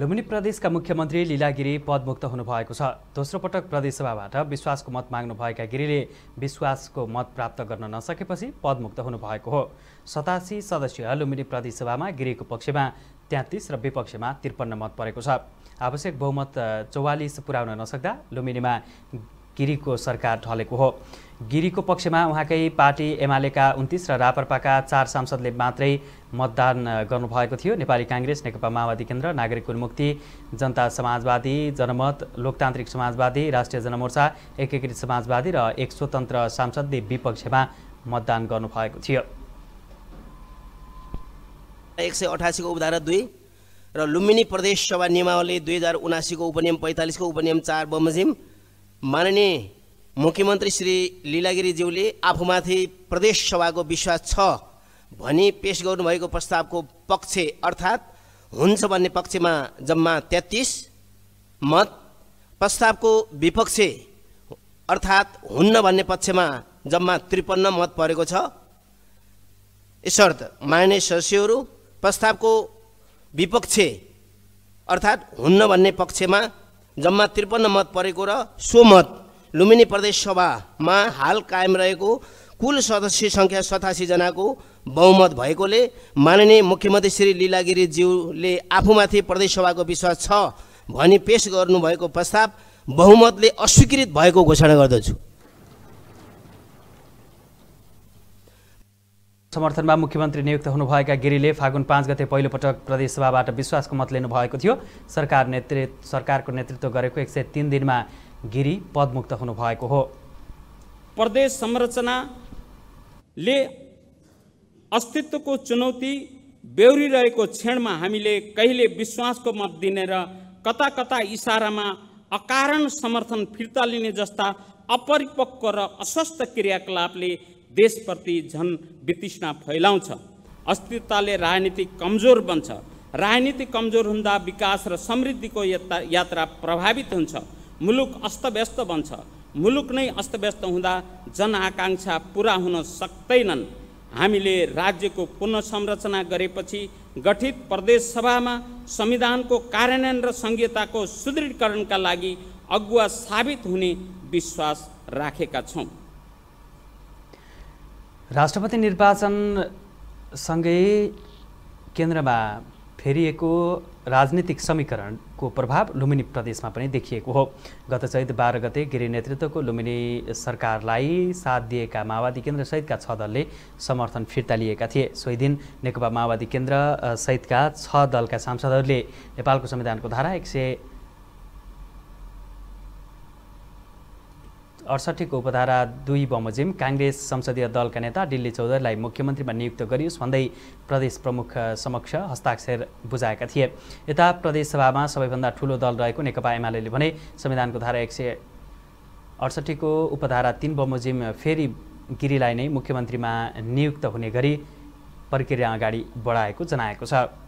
लुम्बिनी प्रदेशका मुख्यमन्त्री लीला गिरी पदमुक्त हुनुभएको छ दोस्रो पटक प्रदेशसभाबाट विश्वासको मत माग्नुभएका गिरीले विश्वासको मत प्राप्त गर्न नसकेपछि पदमुक्त हुनुभएको हो सतासी सदस्यीय लुम्बिनी प्रदेशसभामा गिरीको पक्षमा तेत्तिस र विपक्षमा त्रिपन्न मत परेको छ आवश्यक बहुमत चौवालिस पुर्याउन नसक्दा लुम्बिनीमा गिरीको सरकार ढलेको हो गिरीको पक्षमा उहाँकै पार्टी एमालेका उन्तिस र रापरपाका चार सांसदले मात्रै मतदान गर्नुभएको थियो नेपाली काङ्ग्रेस नेकपा माओवादी केन्द्र नागरिक उन्मुक्ति जनता समाजवादी जनमत लोकतान्त्रिक समाजवादी राष्ट्रिय जनमोर्चा एकीकृत समाजवादी र एक स्वतन्त्र सांसदले विपक्षमा मतदान गर्नुभएको थियो एक सय अठासीको उपधारा दुई र लुम्बिनी प्रदेश सभा नियमावली दुई हजार उनासीको उपनियम पैँतालिसको उपनियम चार बमोजिम माननीय मुख्यमन्त्री श्री लिलागिरीज्यूले आफूमाथि प्रदेश सभाको विश्वास छ भनी पेस गर्नुभएको प्रस्तावको पक्ष अर्थात् हुन्छ भन्ने पक्षमा जम्मा तेत्तिस मत प्रस्तावको विपक्ष अर्थात् हुन्न भन्ने पक्षमा जम्मा त्रिपन्न मत परेको छ यसर्थ माननीय सदस्यहरू प्रस्तावको विपक्ष अर्थात् हुन्न भन्ने पक्षमा जम्मा त्रिपन्न मत परेको र सो मत लुम्बिनी प्रदेश सभामा हाल कायम रहेको कुल सदस्य सङ्ख्या सतासीजनाको बहुमत भएकोले माननीय मुख्यमन्त्री श्री लीला आफूमाथि प्रदेशसभाको विश्वास छ भनी पेस गर्नुभएको प्रस्ताव बहुमतले अस्वीकृत भएको घोषणा गर्दछु समर्थनमा मुख्यमन्त्री नियुक्त हुनुभएका गिरीले फागुन पाँच गते पहिलोपटक प्रदेशसभाबाट विश्वासको मत लिनुभएको थियो सरकार नेतृत्व सरकारको नेतृत्व गरेको एक सय तिन दिनमा गिरी पदमुक्त हुनुभएको हो प्रदेश संरचनाले अस्तित्वको चुनौती बेहोरिरहेको क्षणमा हामीले कहिले विश्वासको मत दिने र कता कता इसारामा अकारण समर्थन फिर्ता लिने जस्ता अपरिपक्व र अस्वस्थ क्रियाकलापले देशप्रति झन वितृष्णा फैलाउँछ अस्थिरताले राजनीति कमजोर बन्छ राजनीति कमजोर हुँदा विकास र समृद्धिको यात्रा यात्रा प्रभावित हुन्छ मुलुक अस्तव्यस्त बन्छ मुलुक नै अस्तव्यस्त हुँदा जनआकाङ्क्षा पुरा हुन सक्दैनन् हामीले राज्यको पुनः संरचना गरेपछि गठित प्रदेश सभामा संविधानको कार्यान्वयन र संहिताको सुदृढीकरणका लागि अगुवा साबित हुने विश्वास राखेका छौँ राष्ट्रपति निर्वाचनसँगै केन्द्रमा फेरिएको राजनीतिक समीकरणको प्रभाव लुम्बिनी प्रदेशमा पनि देखिएको हो गत चैत बाह्र गते गिरी नेतृत्वको लुम्बिनी सरकारलाई साथ दिएका माओवादी केन्द्रसहितका छ दलले समर्थन फिर्ता लिएका थिए सोही दिन नेकपा माओवादी केन्द्र सहितका छ दलका सांसदहरूले नेपालको संविधानको धारा एक सय अडसठीको उपधारा दुई बमोजिम काङ्ग्रेस संसदीय दलका नेता दिल्ली चौधरीलाई मुख्यमन्त्रीमा नियुक्त गरियोस् भन्दै प्रदेश प्रमुख समक्ष हस्ताक्षर बुझाएका थिए यता प्रदेशसभामा सबैभन्दा ठुलो दल रहेको नेकपा एमाले भने संविधानको धारा एक सय अडसठीको उपधारा तिन बमोजिम फेरि गिरीलाई नै मुख्यमन्त्रीमा नियुक्त हुने गरी प्रक्रिया अगाडि बढाएको जनाएको छ